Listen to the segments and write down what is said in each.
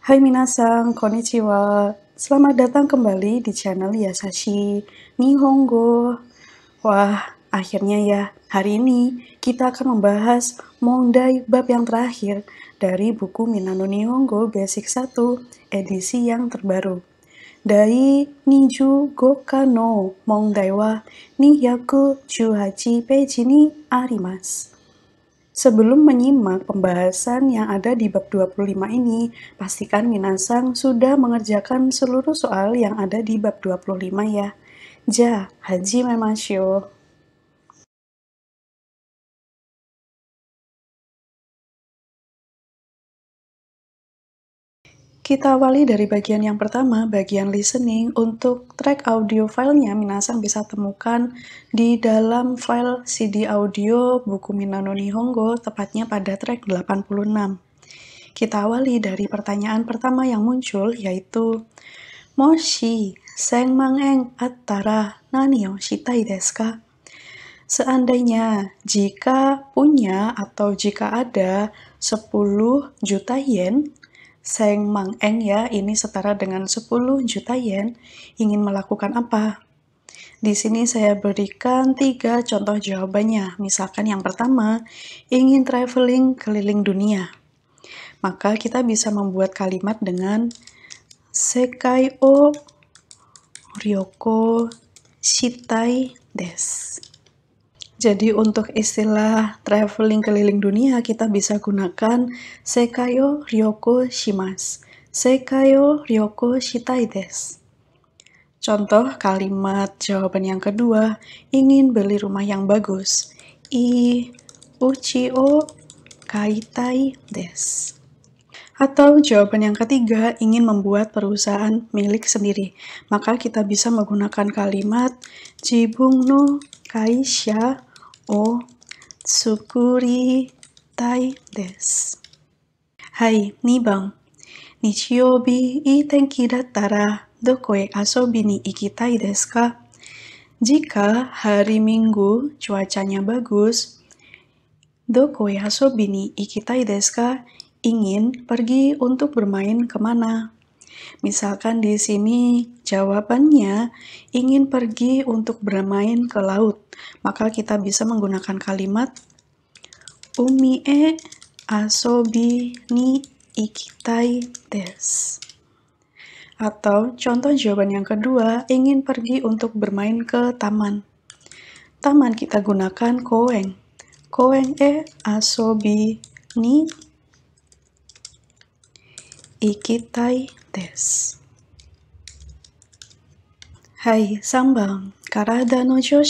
Hai minasang, konnichiwa. Selamat datang kembali di channel Yasashi Nihongo. Wah, akhirnya ya, hari ini kita akan membahas Mondai bab yang terakhir dari buku Minano Nihongo Basic 1 edisi yang terbaru. Dai Niju Goka no Mondai wa Niyaku Chuhachi Peji ni arimasu. Sebelum menyimak pembahasan yang ada di bab 25 ini, pastikan Minasang sudah mengerjakan seluruh soal yang ada di bab 25 ya. Ja, haji memang syuh. Kita awali dari bagian yang pertama, bagian listening. Untuk track audio filenya, Minasang bisa temukan di dalam file CD audio buku Minano Nihongo, tepatnya pada track 86. Kita awali dari pertanyaan pertama yang muncul, yaitu Moshi, seng mangeng atara nani yang shitai desu Seandainya jika punya atau jika ada 10 juta yen, Seng Mang Eng ya, ini setara dengan 10 juta yen, ingin melakukan apa? Di sini saya berikan tiga contoh jawabannya. Misalkan yang pertama, ingin traveling keliling dunia. Maka kita bisa membuat kalimat dengan Sekai o Ryoko Shitai des. Jadi untuk istilah traveling keliling dunia kita bisa gunakan Sekayo Ryoko Shimas. Sekayo Ryoko Shitai des. Contoh kalimat jawaban yang kedua, ingin beli rumah yang bagus. I uchi o kaitai des. Atau jawaban yang ketiga, ingin membuat perusahaan milik sendiri. Maka kita bisa menggunakan kalimat Jibung no kaisha o tsukuri tai desu. Hai, nibang. Nichiyobi i tenki datara doko e asobi ni ikitai desu ka? Jika hari Minggu cuacanya bagus, doko e asobi ni ikitai desu ka? Ingin pergi untuk bermain kemana? Misalkan di sini jawabannya ingin pergi untuk bermain ke laut, maka kita bisa menggunakan kalimat Umi e asobi ni ikitai des. Atau contoh jawaban yang kedua, ingin pergi untuk bermain ke taman. Taman kita gunakan koeng. Koeng e asobi ni ikitai Sambang, Hai, shimasu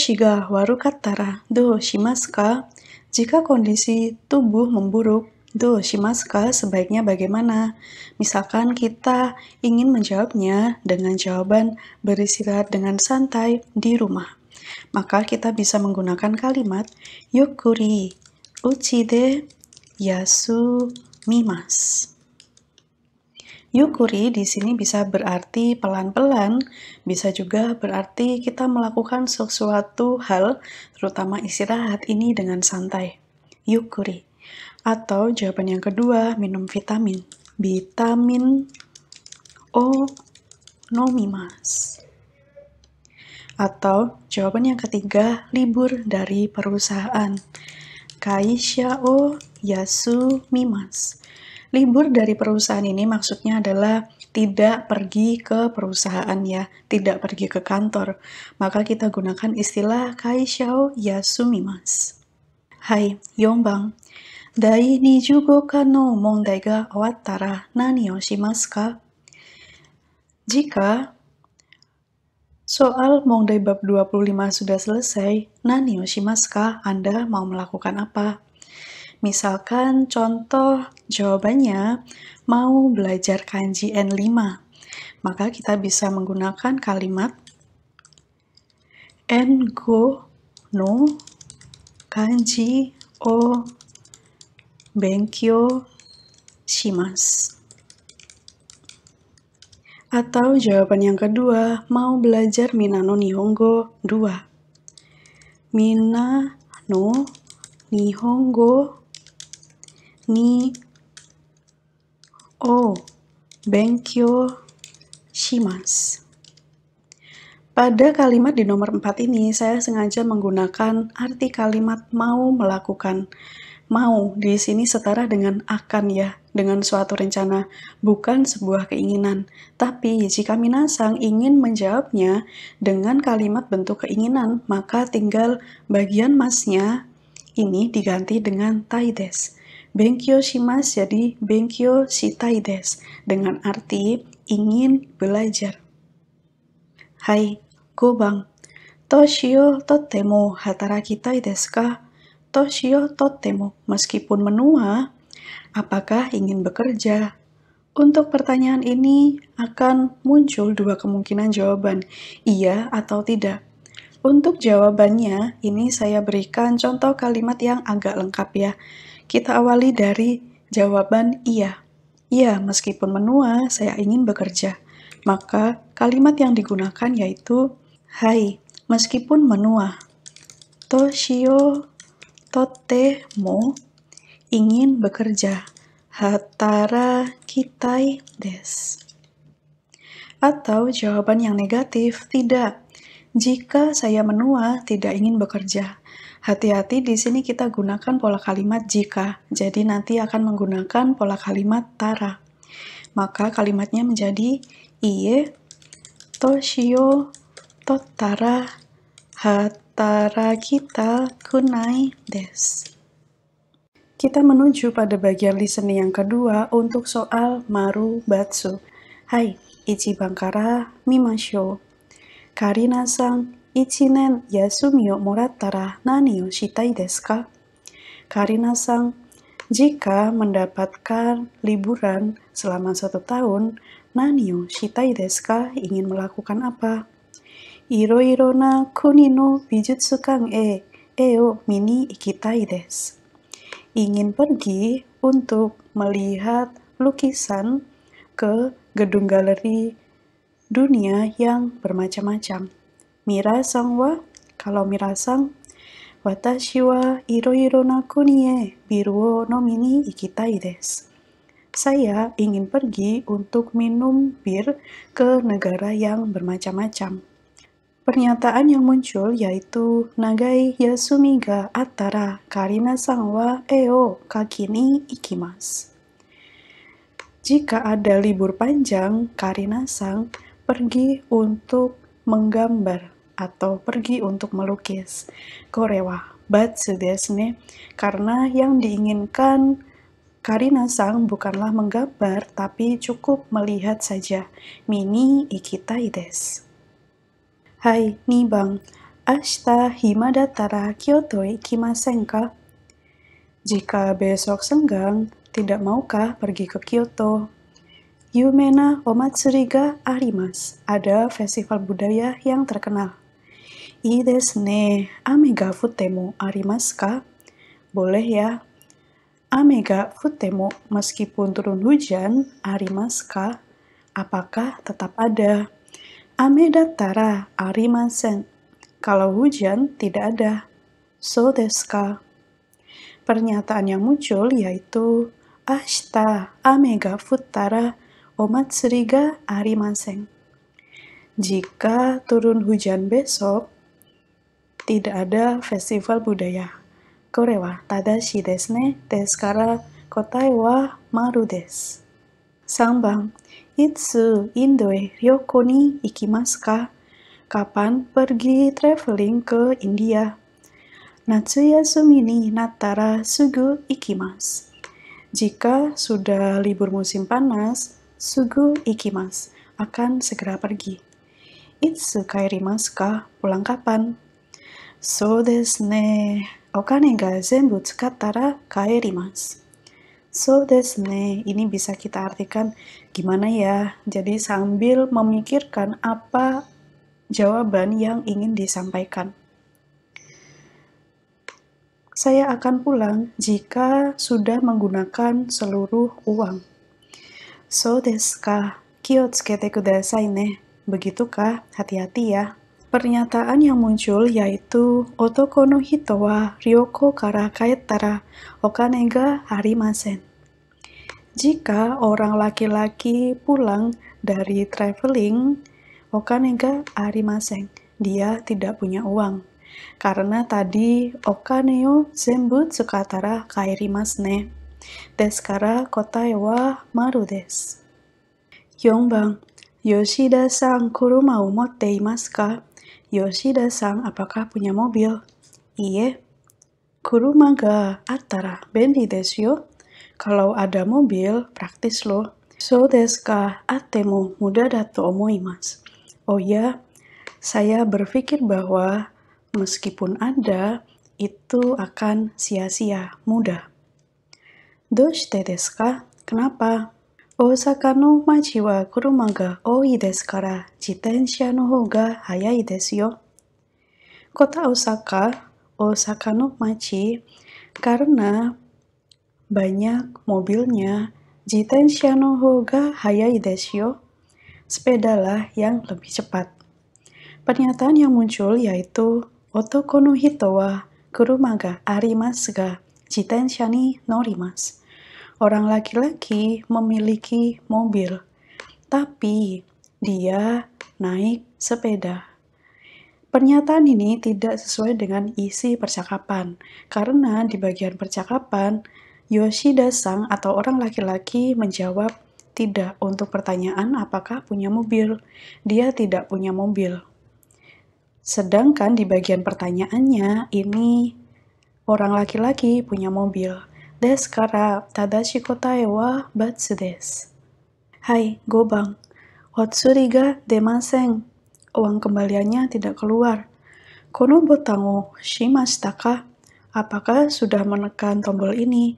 Shimaska. Jika kondisi tubuh memburuk, do shimasu ka sebaiknya bagaimana? Misalkan kita ingin menjawabnya dengan jawaban beristirahat dengan santai di rumah. Maka kita bisa menggunakan kalimat yukuri uchi de yasu mimasu. Yukuri di sini bisa berarti pelan-pelan, bisa juga berarti kita melakukan sesuatu hal, terutama istirahat ini dengan santai. Yukuri. Atau jawaban yang kedua, minum vitamin. Vitamin O nomimas. Atau jawaban yang ketiga, libur dari perusahaan. Kaisha o mimas. Libur dari perusahaan ini maksudnya adalah tidak pergi ke perusahaan ya, tidak pergi ke kantor. Maka kita gunakan istilah kaishou yasumimas. Hai, Yongbang. Dai jugo ka no mondai ga owattara nani o shimasu ka? Jika soal mondai bab 25 sudah selesai, nani o shimasu ka? Anda mau melakukan apa? Misalkan contoh Jawabannya, mau belajar kanji N5. Maka kita bisa menggunakan kalimat n go no kanji o benkyo shimas. Atau jawaban yang kedua, mau belajar Minano Nihongo 2. Minano Nihongo ni o oh, Benkyo shimasu. Pada kalimat di nomor 4 ini, saya sengaja menggunakan arti kalimat mau melakukan. Mau di sini setara dengan akan ya, dengan suatu rencana, bukan sebuah keinginan. Tapi jika Minasang ingin menjawabnya dengan kalimat bentuk keinginan, maka tinggal bagian masnya ini diganti dengan taides. Benkyo shimas jadi benkyo shitai des dengan arti ingin belajar. Hai, gobang. Toshio totemo hatarakitai desu Toshio totemo meskipun menua, apakah ingin bekerja? Untuk pertanyaan ini akan muncul dua kemungkinan jawaban, iya atau tidak. Untuk jawabannya, ini saya berikan contoh kalimat yang agak lengkap ya. Kita awali dari jawaban iya. Iya, meskipun menua, saya ingin bekerja. Maka kalimat yang digunakan yaitu hai, meskipun menua. Toshio tote mo ingin bekerja. Hatara kitai des. Atau jawaban yang negatif, tidak. Jika saya menua, tidak ingin bekerja. Hati-hati di sini kita gunakan pola kalimat jika, jadi nanti akan menggunakan pola kalimat tara. Maka kalimatnya menjadi iye toshio totara hatara kita kunai des. Kita menuju pada bagian listening yang kedua untuk soal maru batsu. Hai, ichi bangkara mimashou. Karina-san, 一年休みをもらったら何をしたいですか Karina Sang, jika mendapatkan liburan selama satu tahun, naniu Shitai Deska ingin melakukan apa? Iro iro na kuni no bijutsu kang e, eo mini ikitai des. Ingin pergi untuk melihat lukisan ke gedung galeri dunia yang bermacam-macam mirasang wa, kalau mirasang, watashi wa iroiro na kuni e biru no mini ni ikitai Saya ingin pergi untuk minum bir ke negara yang bermacam-macam. Pernyataan yang muncul yaitu Nagai Yasumiga Atara Karina Sangwa Eo Kakini Ikimas. Jika ada libur panjang, Karina Sang pergi untuk menggambar atau pergi untuk melukis. korewa, but sedesne, karena yang diinginkan Karina Sang bukanlah menggambar, tapi cukup melihat saja. Mini ikita ides. Hai, ni bang. Ashita himada tara Kyoto ikimasenka? Jika besok senggang, tidak maukah pergi ke Kyoto? Yumena Omatsuri ga arimas, ada festival budaya yang terkenal. いいですね。雨が降ってもありますか Boleh ya. Ame ga futemo meskipun turun hujan, arimaska, ka? Apakah tetap ada? Ame datara arimasen. Kalau hujan tidak ada. So deska. Pernyataan yang muncul yaitu Ashta ame ga futara omatsuri ga arimasen. Jika turun hujan besok, tidak ada festival budaya. Kore wa tadashi desu ne, desu kara kotai wa maru desu. 3 ka? Kapan pergi traveling ke India? Natsuyasumi ni natara sugu ikimas. Jika sudah libur musim panas, sugu ikimas akan segera pergi. Itsu kairimasu ka? Pulang kapan? So this ne, ini bisa kita artikan gimana ya. Jadi sambil memikirkan apa jawaban yang ingin disampaikan. Saya akan pulang jika sudah menggunakan seluruh uang. So desu ka, kiyotsuke kudasai ne. Begitukah? Hati-hati ya. Pernyataan yang muncul yaitu Otoko no hito wa ryoko kara Kaetara okanega Harimasen. arimasen. Jika orang laki-laki pulang dari traveling, okanega arimaseng Dia tidak punya uang. Karena tadi okaneo zembut sukatara kairimasne Deskara Kotaewa marudes Yongbang, Yoshida-san kuruma motte imasu ka? Yoshida-sang apakah punya mobil? Iye. Kuruma ga atara bendi desyo. Kalau ada mobil, praktis loh. So desu ka atemo muda dato omoimasu. Oh ya, saya berpikir bahwa meskipun ada, itu akan sia-sia muda. Doshite desu ka? Kenapa? Osaka no no machi wa desu desu kara hayai yo ga Kota Osaka, Osaka no machi, karena banyak mobilnya, jitensha no hoga hayai desu yo. Sepedalah yang lebih cepat. Pernyataan yang muncul yaitu otoko no hito wa kurumaga arimasu ga jitensha ni norimasu orang laki-laki memiliki mobil, tapi dia naik sepeda. Pernyataan ini tidak sesuai dengan isi percakapan, karena di bagian percakapan, Yoshida Sang atau orang laki-laki menjawab tidak untuk pertanyaan apakah punya mobil. Dia tidak punya mobil. Sedangkan di bagian pertanyaannya ini orang laki-laki punya mobil. Hai ですから正しい答えは×です。はい、5番。Otsuriga demaseng. Uang kembaliannya tidak keluar. Kono botango shimashita ka? Apakah sudah menekan tombol ini?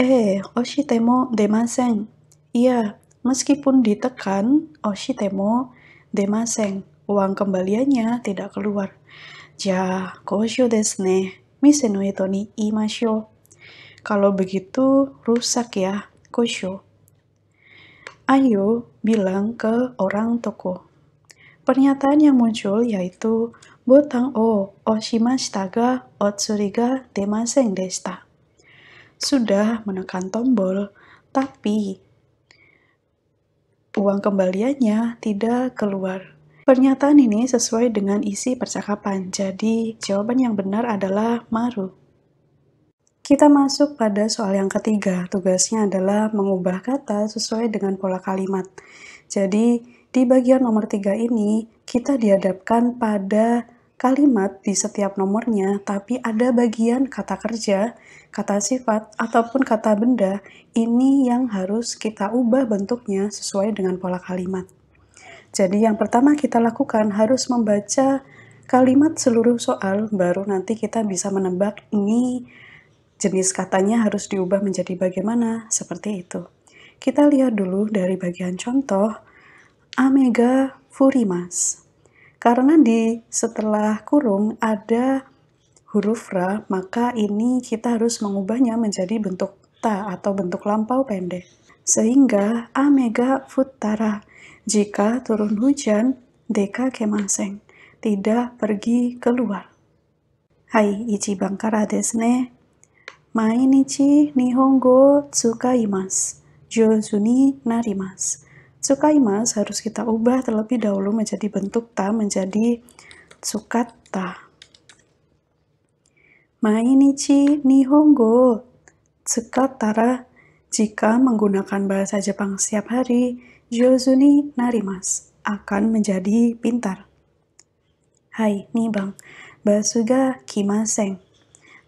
Eh, oshitemo demaseng. Iya, meskipun ditekan, oshitemo demaseng. Uang kembaliannya tidak keluar. Ja, kosho desu ne. Mise no eto ni imashou. Kalau begitu, rusak ya, Kosho. Ayo bilang ke orang toko. Pernyataan yang muncul yaitu botang o oshimashita ga otsuriga demasen desta. Sudah menekan tombol, tapi uang kembaliannya tidak keluar. Pernyataan ini sesuai dengan isi percakapan, jadi jawaban yang benar adalah maru. Kita masuk pada soal yang ketiga. Tugasnya adalah mengubah kata sesuai dengan pola kalimat. Jadi, di bagian nomor tiga ini, kita dihadapkan pada kalimat di setiap nomornya, tapi ada bagian kata kerja, kata sifat, ataupun kata benda. Ini yang harus kita ubah bentuknya sesuai dengan pola kalimat. Jadi, yang pertama kita lakukan harus membaca kalimat seluruh soal, baru nanti kita bisa menebak ini Jenis katanya harus diubah menjadi bagaimana, seperti itu. Kita lihat dulu dari bagian contoh Amega furimas. Karena di setelah kurung ada huruf ra, maka ini kita harus mengubahnya menjadi bentuk ta atau bentuk lampau pendek. Sehingga Amega futara jika turun hujan deka kemaseng, tidak pergi keluar. Hai ichi bankara desne. Nihongo Jozu ni narimas. Tsukaimas harus kita ubah terlebih dahulu menjadi bentuk ta menjadi tsukata. Mainichi nihongo tsukatara jika menggunakan bahasa Jepang setiap hari, Jozu ni narimas akan menjadi pintar. Hai, nih bang, basuga kimaseng.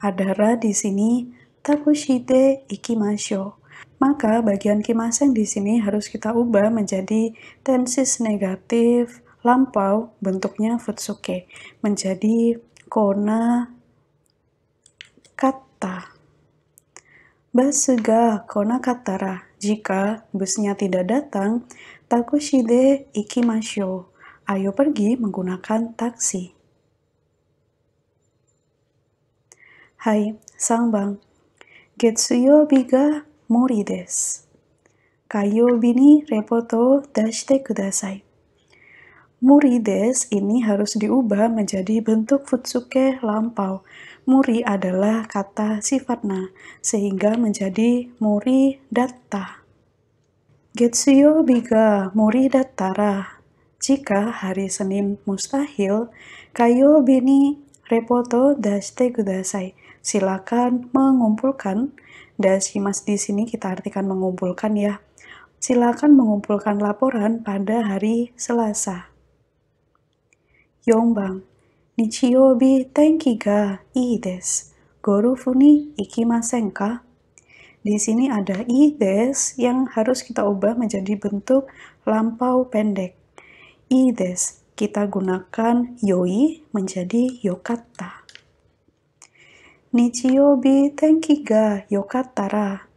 Adara di sini tabushide ikimasho. Maka bagian kimasen di sini harus kita ubah menjadi tensis negatif lampau bentuknya futsuke menjadi kona kata. Basuga kona katara. Jika busnya tidak datang, takushide ikimasho. Ayo pergi menggunakan taksi. Hai, Sang Bang biga repoto kudasai. Muri des ini harus diubah menjadi bentuk futsuke lampau. Muri adalah kata sifatna, sehingga menjadi muri datta. Getsuyo biga muri datara. Jika hari Senin mustahil, kayo bini repoto dashite kudasai silakan mengumpulkan. Dashimas di sini kita artikan mengumpulkan ya. Silakan mengumpulkan laporan pada hari Selasa. Yongbang, Nichiyobi tenki ga ii des Gorufu ni ikimasen ka? Di sini ada i des yang harus kita ubah menjadi bentuk lampau pendek. I des kita gunakan yoi menjadi yokata. Nichiyobi Tenkiga Yokatara.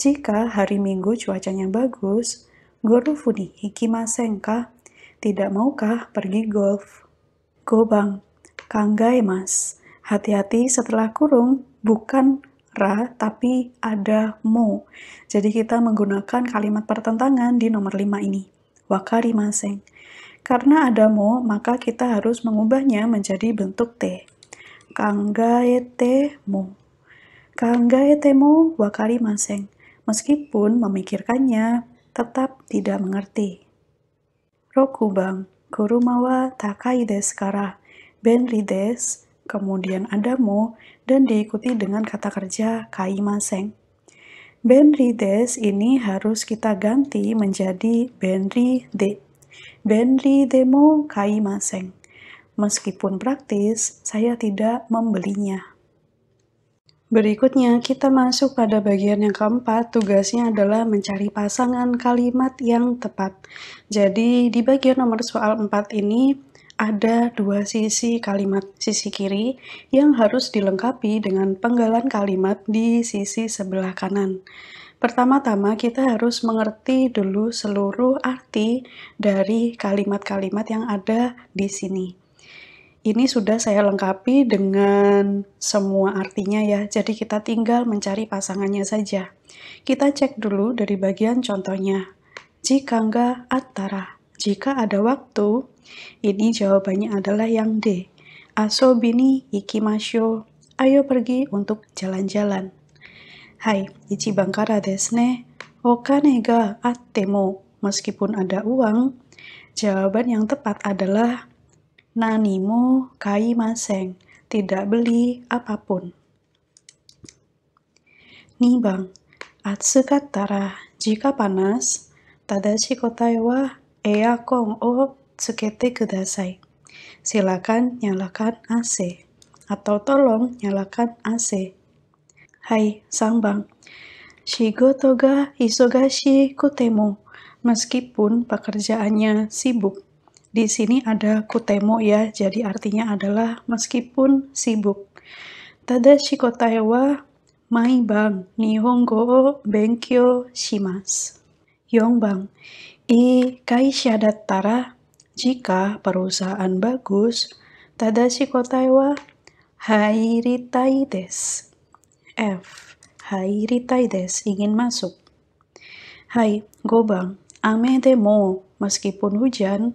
Jika hari Minggu cuacanya bagus, Guru Funi Hikimasenka tidak maukah pergi golf? Gobang, kanggai mas. Hati-hati setelah kurung, bukan ra, tapi ada mo. Jadi kita menggunakan kalimat pertentangan di nomor 5 ini. Wakari maseng. Karena ada mo, maka kita harus mengubahnya menjadi bentuk T kanggae mo. Kanggae mo wakari maseng, meskipun memikirkannya, tetap tidak mengerti. Rokubang, kurumawa takai deskara, ben rides, kemudian adamo, dan diikuti dengan kata kerja kai maseng. Benrides ini harus kita ganti menjadi benri de. Benri demo maseng. Meskipun praktis, saya tidak membelinya. Berikutnya, kita masuk pada bagian yang keempat. Tugasnya adalah mencari pasangan kalimat yang tepat. Jadi, di bagian nomor soal 4 ini ada dua sisi kalimat sisi kiri yang harus dilengkapi dengan penggalan kalimat di sisi sebelah kanan. Pertama-tama, kita harus mengerti dulu seluruh arti dari kalimat-kalimat yang ada di sini ini sudah saya lengkapi dengan semua artinya ya, jadi kita tinggal mencari pasangannya saja. Kita cek dulu dari bagian contohnya. Jika enggak, atara, Jika ada waktu, ini jawabannya adalah yang D. Aso bini Ayo pergi untuk jalan-jalan. Hai, Ichi bangkara desu ne. Okane ga atemo. Meskipun ada uang, jawaban yang tepat adalah nanimo kai maseng, tidak beli apapun. Nibang, atsukattara, jika panas, tadashi kotai wa eakon o tsukete kudasai. Silakan nyalakan AC atau tolong nyalakan AC. Hai, sang bang, Shigoto ga isogashi kutemo. Meskipun pekerjaannya sibuk, di sini ada kutemo ya, jadi artinya adalah meskipun sibuk. Tada kotae wa mai bang nihongo o benkyo shimas yong bang i kai tara jika perusahaan bagus, tadashi kotae wa hairitai des. F. Hairitai des, ingin masuk. Hai, gobang, ame demo, meskipun hujan,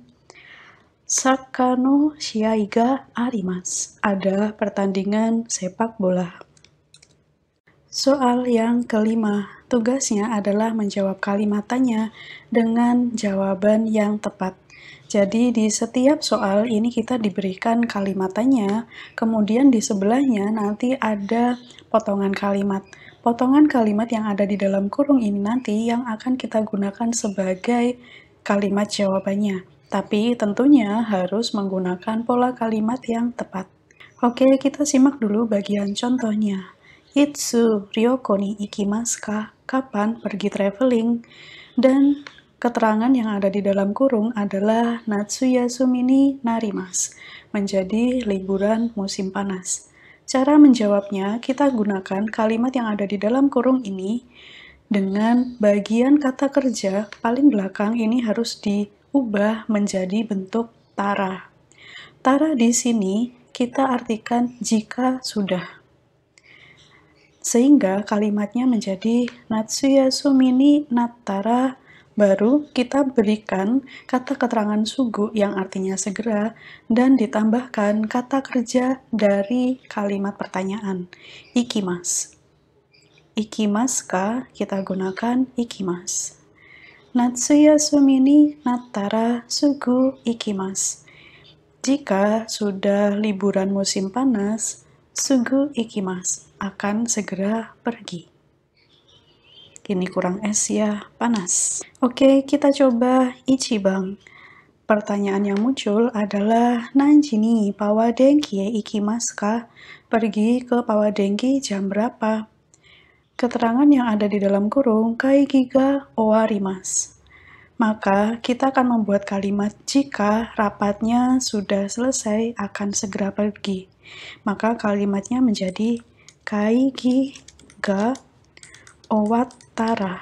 Sakano Shiaiga Arimas adalah pertandingan sepak bola. Soal yang kelima, tugasnya adalah menjawab kalimat dengan jawaban yang tepat. Jadi di setiap soal ini kita diberikan kalimat kemudian di sebelahnya nanti ada potongan kalimat. Potongan kalimat yang ada di dalam kurung ini nanti yang akan kita gunakan sebagai kalimat jawabannya. Tapi tentunya harus menggunakan pola kalimat yang tepat. Oke, kita simak dulu bagian contohnya. Itsu ryoko ni ikimasu ka? Kapan pergi traveling? Dan keterangan yang ada di dalam kurung adalah Natsuya Sumini Narimas, menjadi liburan musim panas. Cara menjawabnya, kita gunakan kalimat yang ada di dalam kurung ini dengan bagian kata kerja paling belakang ini harus di ubah menjadi bentuk tara. Tara di sini kita artikan jika sudah. Sehingga kalimatnya menjadi Natsuya sumini natara baru kita berikan kata keterangan sugu yang artinya segera dan ditambahkan kata kerja dari kalimat pertanyaan ikimas ikimas ka kita gunakan ikimas Natsuya sumini natara sugu ikimas. Jika sudah liburan musim panas, sugu ikimas akan segera pergi. Kini kurang es ya, panas. Oke, kita coba ichibang. Pertanyaan yang muncul adalah Nanjini ya ikimas ka? Pergi ke pawadengki jam berapa? keterangan yang ada di dalam kurung kai kaikiga rimas. Maka kita akan membuat kalimat jika rapatnya sudah selesai akan segera pergi. Maka kalimatnya menjadi kai tara. owatara.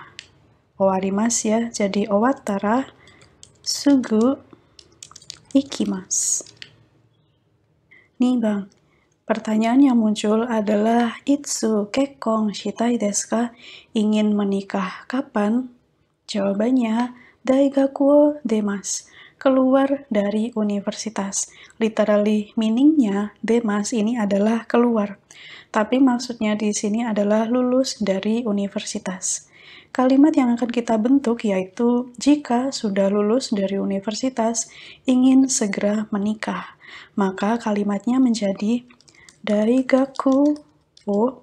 Owarimas ya, jadi owatara sugu ikimas. Nih bang, Pertanyaan yang muncul adalah Itsu Kekong Shitai Deska ingin menikah kapan? Jawabannya Daigakuo Demas keluar dari universitas. Literally meaningnya Demas ini adalah keluar. Tapi maksudnya di sini adalah lulus dari universitas. Kalimat yang akan kita bentuk yaitu jika sudah lulus dari universitas ingin segera menikah. Maka kalimatnya menjadi dari Gaku o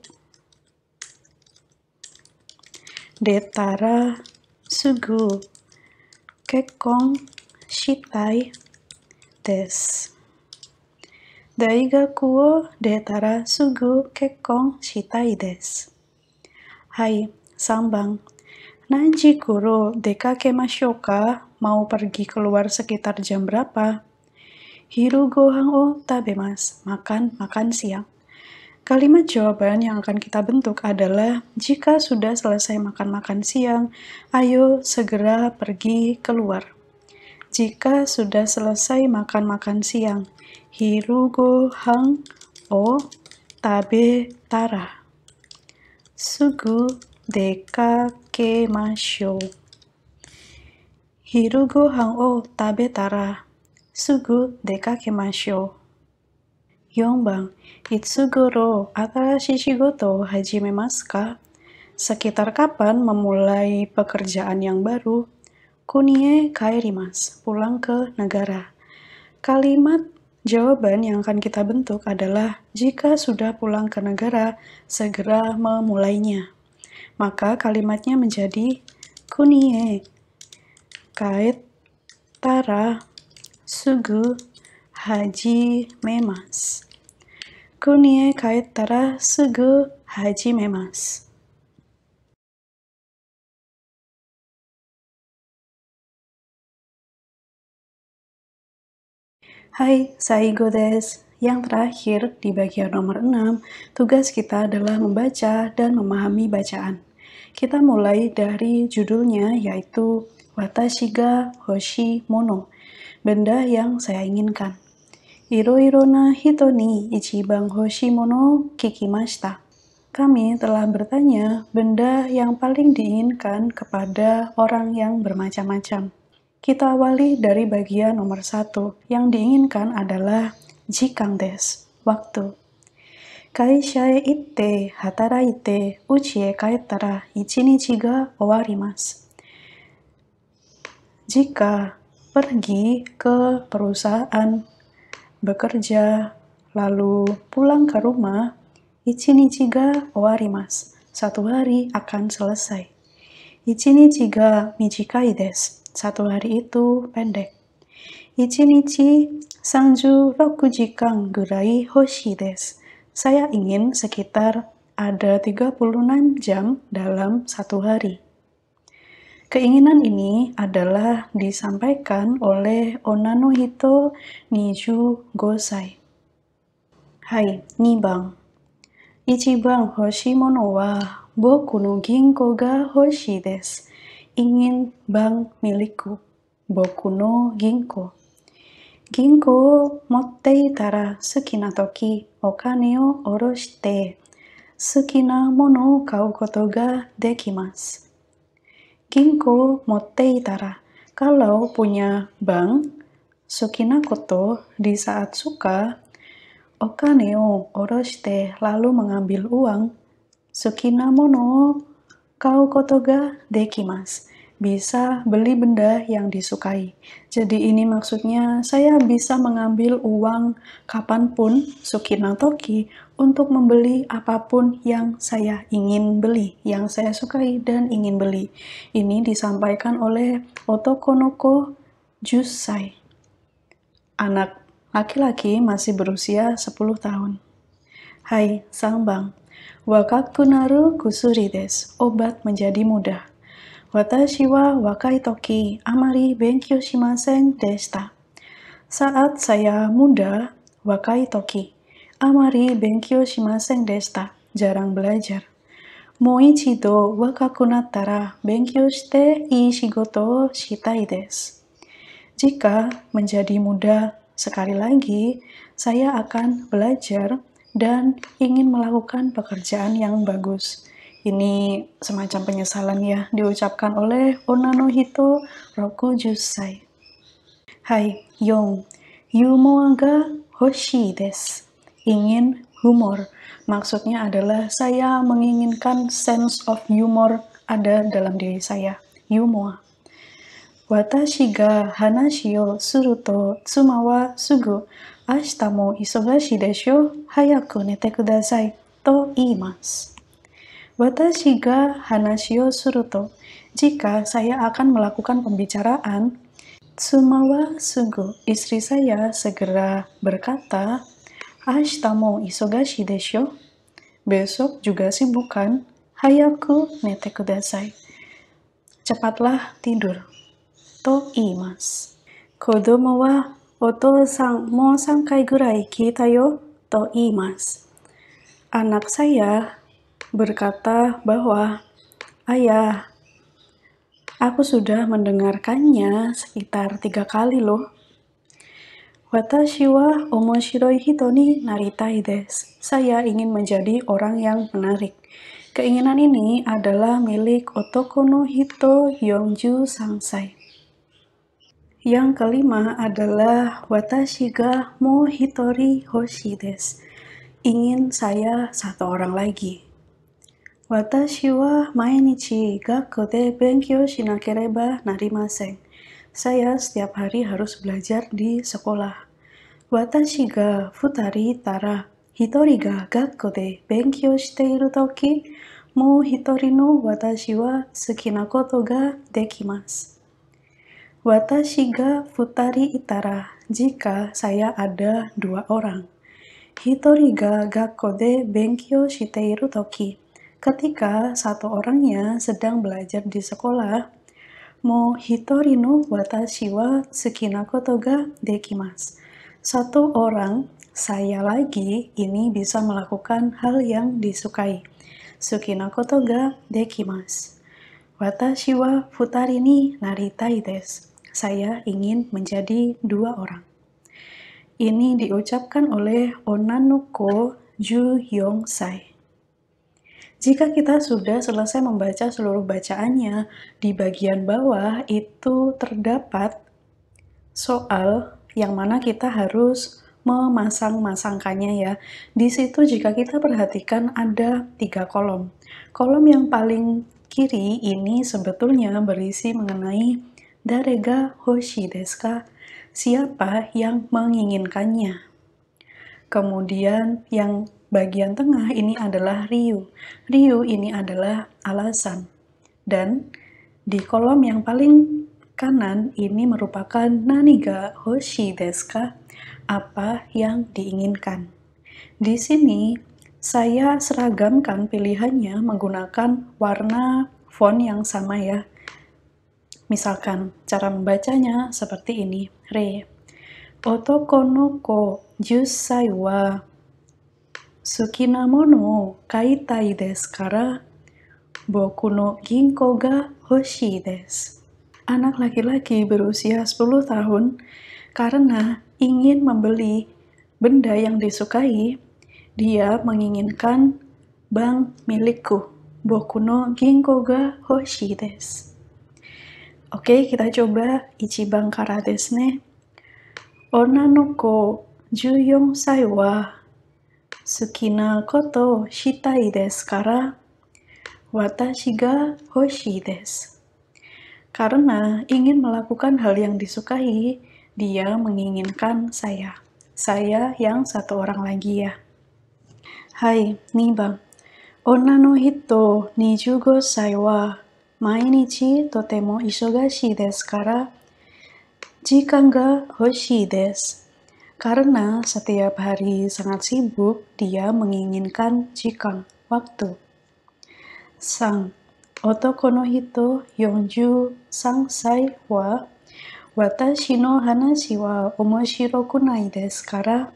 Detara Sugu Kekong Shitai Des dari Gaku o Detara Sugu Kekong Shitai Des Hai, Sambang Nanji Kuro Dekake masyoka mau pergi keluar sekitar jam berapa? hiru gohang o tabemas, makan, makan siang. Kalimat jawaban yang akan kita bentuk adalah, jika sudah selesai makan-makan siang, ayo segera pergi keluar. Jika sudah selesai makan-makan siang, hiru gohang o tabe tara. Sugu deka ke masyo. Hiru gohang o tabe tara sugu hajime 番いつ頃新しい仕事を始めますか Sekitar kapan memulai pekerjaan yang baru? Kunie kairimas, pulang ke negara. Kalimat jawaban yang akan kita bentuk adalah jika sudah pulang ke negara, segera memulainya. Maka kalimatnya menjadi kunie kait tara Haji Haji Memas. Memas. sugu Hai, saya Igo des. Yang terakhir, di bagian nomor 6, tugas kita adalah membaca dan memahami bacaan. Kita mulai dari judulnya yaitu Watashi Hoshi Mono benda yang saya inginkan. Iroiro na hito ni ichibang hoshimono kikimashita. Kami telah bertanya benda yang paling diinginkan kepada orang yang bermacam-macam. Kita awali dari bagian nomor satu. Yang diinginkan adalah jikang des, waktu. Kaisha e itte, hataraite, uchi e ichini ichinichi ga owarimasu. Jika pergi ke perusahaan, bekerja, lalu pulang ke rumah, ichinichiga owarimasu. Satu hari akan selesai. Ichinichiga michikai des. Satu hari itu pendek. Ichinichi sanju roku jikang gurai hoshi des. Saya ingin sekitar ada 36 jam dalam satu hari. Keinginan ini adalah disampaikan oleh Onanohito Niju Gosai. Hai, Nibang. Ichiban hoshimono wa boku no ginko ga hoshi desu. Ingin bank milikku. Boku no ginko. Ginko o motte itara suki na toki okane o oroshite suki na mono kau koto ga dekimasu. Ginko Tara. Kalau punya bank, Sukinakoto di saat suka, Okane o oroshite lalu mengambil uang, Sukinamono kau kotoga dekimas bisa beli benda yang disukai. Jadi ini maksudnya saya bisa mengambil uang kapanpun Sukinatoki untuk membeli apapun yang saya ingin beli, yang saya sukai dan ingin beli. Ini disampaikan oleh Otokonoko Jusai. Anak laki-laki masih berusia 10 tahun. Hai, Sang Bang. Wakakunaru kusuri des, obat menjadi mudah. Watashi wa wakai toki amari benkyo shimasen deshita. Saat saya muda, wakai toki. Amari benkyo shimasen deshita. Jarang belajar. Moichi do wakakunattara benkyo shite ii shigoto shitai desu. Jika menjadi muda sekali lagi, saya akan belajar dan ingin melakukan pekerjaan yang bagus. Ini semacam penyesalan ya diucapkan oleh Onanohito Rokujusai. Hai, Yong. Yumo ga hoshi des. Ingin humor. Maksudnya adalah saya menginginkan sense of humor ada dalam diri saya. Yumo. Watashi ga hanashi yo suru to tsuma wa sugu ashita mo isogashi desho hayaku nete kudasai to iimasu. Watashi ga hanashi o suruto. Jika saya akan melakukan pembicaraan, Tsumawa sugo, istri saya segera berkata, mo isogashi desho. Besok juga sibuk kan? Hayaku nete kudasai. Cepatlah tidur. To imas. Kodomo wa otosan mo sankai gurai kita yo to imas. Anak saya berkata bahwa, Ayah, aku sudah mendengarkannya sekitar tiga kali loh. Watashi wa omoshiroi hito ni naritai desu. Saya ingin menjadi orang yang menarik. Keinginan ini adalah milik Otokono Hito Yongju sansai Yang kelima adalah Watashi ga mo hitori hoshi desu. Ingin saya satu orang lagi. Watashi wa mainichi gakkute benkyo shinakereba narimasen. Saya setiap hari harus belajar di sekolah. Watashi ga futari tara hitori ga gakkute benkyo shite iru toki mo hitori no watashi wa sukina koto ga dekimasu. Watashi ga futari itara jika saya ada dua orang. Hitori ga gakkode benkyo shite iru toki ketika satu orangnya sedang belajar di sekolah, mo hitori no watashi wa tsukinakoto ga dekimasu. Satu orang, saya lagi, ini bisa melakukan hal yang disukai. Tsukinakoto ga dekimasu. Watashi wa futari ni naritai desu. Saya ingin menjadi dua orang. Ini diucapkan oleh Onanuko Ju Yong Sai. Jika kita sudah selesai membaca seluruh bacaannya, di bagian bawah itu terdapat soal yang mana kita harus memasang-masangkannya ya. Di situ jika kita perhatikan ada tiga kolom. Kolom yang paling kiri ini sebetulnya berisi mengenai Darega Hoshi Deska, siapa yang menginginkannya. Kemudian yang Bagian tengah ini adalah Ryu. Ryu ini adalah alasan. Dan di kolom yang paling kanan ini merupakan naniga hoshi deska, apa yang diinginkan. Di sini saya seragamkan pilihannya menggunakan warna font yang sama ya. Misalkan cara membacanya seperti ini, re. Otoko jusai wa Sukinamono kaitai desu kara boku no ginko ga hoshi desu. Anak laki-laki berusia 10 tahun karena ingin membeli benda yang disukai, dia menginginkan bank milikku. Boku no ginko ga hoshi desu. Oke, kita coba Ichiban Karate ne. onanoko no ko sai Sukina koto shitai desu kara watashi ga hoshi desu. Karena ingin melakukan hal yang disukai, dia menginginkan saya. Saya yang satu orang lagi ya. Hai, Niba. Onna no hito nijugo sai wa mainichi totemo isogashi desu kara jikan ga hoshi desu. Karena setiap hari sangat sibuk, dia menginginkan jikang waktu. Sang Otokonohito Yonju Sang Sai wa Watashi no hanashi wa omoshiro kunai desu kara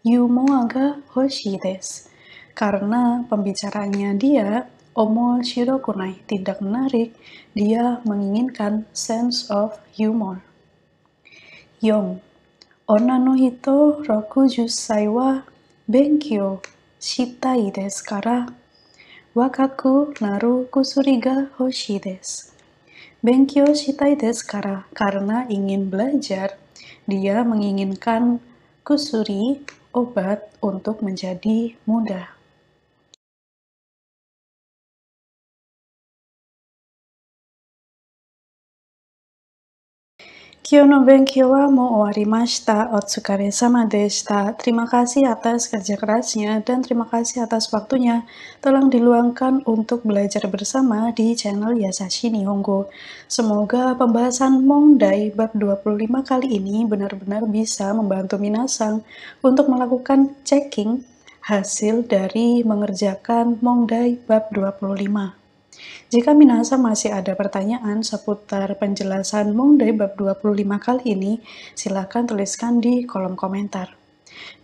Yumo aga hoshi desu. Karena pembicaranya dia omoshiro kunai tidak menarik, dia menginginkan sense of humor. Yong ona no hito rokuju sai wa benkyo shitai desu kara wakaku naru kusuri ga hoshi desu. Benkyo shitai desu kara karena ingin belajar, dia menginginkan kusuri obat untuk menjadi mudah. Terima kasih atas kerja kerasnya dan terima kasih atas waktunya Tolong diluangkan untuk belajar bersama di channel Yasashi Nihongo. Semoga pembahasan Mongdai bab 25 kali ini benar-benar bisa membantu Minasang untuk melakukan checking hasil dari mengerjakan Mongdai bab 25. Jika Minahasa masih ada pertanyaan seputar penjelasan Mongdai bab 25 kali ini, silakan tuliskan di kolom komentar.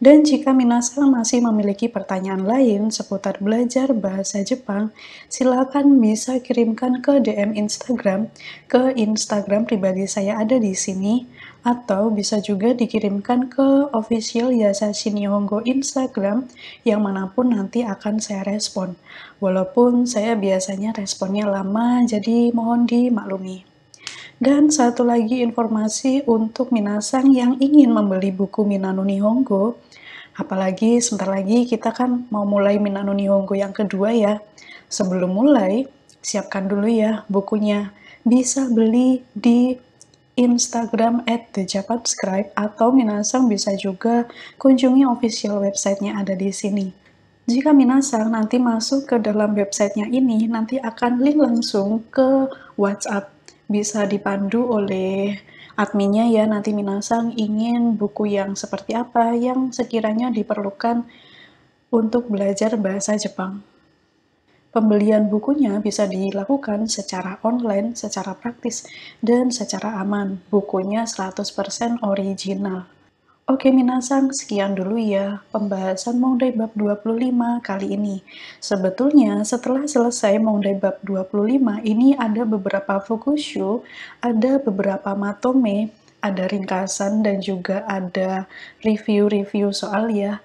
Dan jika Minasa masih memiliki pertanyaan lain seputar belajar bahasa Jepang, silakan bisa kirimkan ke DM Instagram, ke Instagram pribadi saya ada di sini, atau bisa juga dikirimkan ke official Yasashi Nihongo Instagram yang manapun nanti akan saya respon. Walaupun saya biasanya responnya lama, jadi mohon dimaklumi. Dan satu lagi informasi untuk Minasang yang ingin membeli buku Minano Nihongo, apalagi sebentar lagi kita kan mau mulai Minano Nihongo yang kedua ya. Sebelum mulai, siapkan dulu ya bukunya. Bisa beli di Instagram at The Japan Scribe atau Minasang bisa juga kunjungi official websitenya ada di sini. Jika Minasang nanti masuk ke dalam websitenya ini, nanti akan link langsung ke WhatsApp. Bisa dipandu oleh adminnya ya, nanti Minasang ingin buku yang seperti apa yang sekiranya diperlukan untuk belajar bahasa Jepang. Pembelian bukunya bisa dilakukan secara online, secara praktis, dan secara aman. Bukunya 100% original. Oke Minasang, sekian dulu ya pembahasan Mongdai Bab 25 kali ini. Sebetulnya setelah selesai Mongdai Bab 25, ini ada beberapa fokusyu, ada beberapa matome, ada ringkasan, dan juga ada review-review soal ya.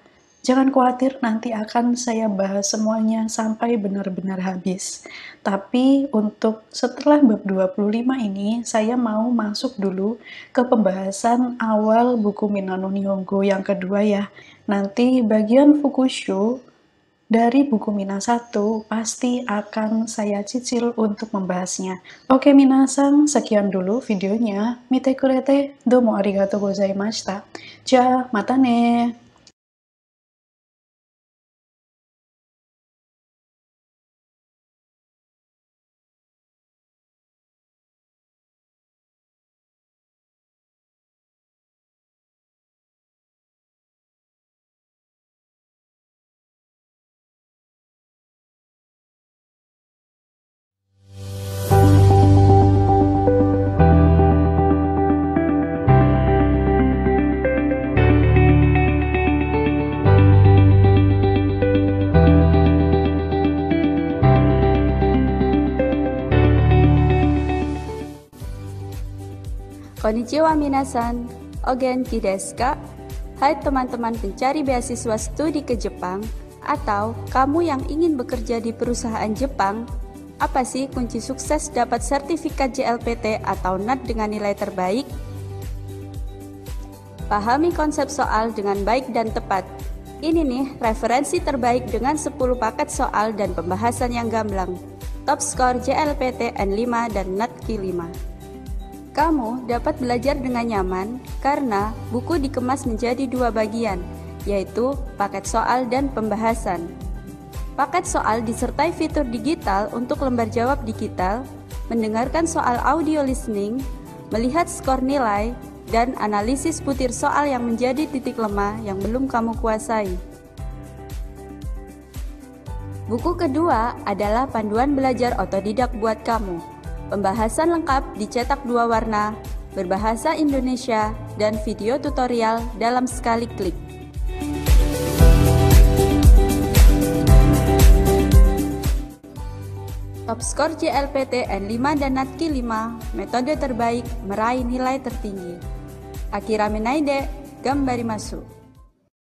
Jangan khawatir, nanti akan saya bahas semuanya sampai benar-benar habis. Tapi untuk setelah bab 25 ini, saya mau masuk dulu ke pembahasan awal buku Minano Nihongo yang kedua ya. Nanti bagian Fukushu dari buku Mina 1 pasti akan saya cicil untuk membahasnya. Oke Minasang, sekian dulu videonya. Mite kurete, domo arigato gozaimashita. Ja, mata ne! Konnichiwa minasan, Ogen Kideska. Hai teman-teman pencari beasiswa studi ke Jepang, atau kamu yang ingin bekerja di perusahaan Jepang, apa sih kunci sukses dapat sertifikat JLPT atau NAT dengan nilai terbaik? Pahami konsep soal dengan baik dan tepat. Ini nih referensi terbaik dengan 10 paket soal dan pembahasan yang gamblang. Top score JLPT n 5 dan NAT Q5. Kamu dapat belajar dengan nyaman karena buku dikemas menjadi dua bagian, yaitu paket soal dan pembahasan. Paket soal disertai fitur digital untuk lembar jawab digital, mendengarkan soal audio listening, melihat skor nilai, dan analisis butir soal yang menjadi titik lemah yang belum kamu kuasai. Buku kedua adalah panduan belajar otodidak buat kamu Pembahasan lengkap dicetak dua warna, berbahasa Indonesia, dan video tutorial dalam sekali klik. Top skor JLPT N5 dan NATKI 5, metode terbaik meraih nilai tertinggi. Akira Menaide, Gambari Masuk.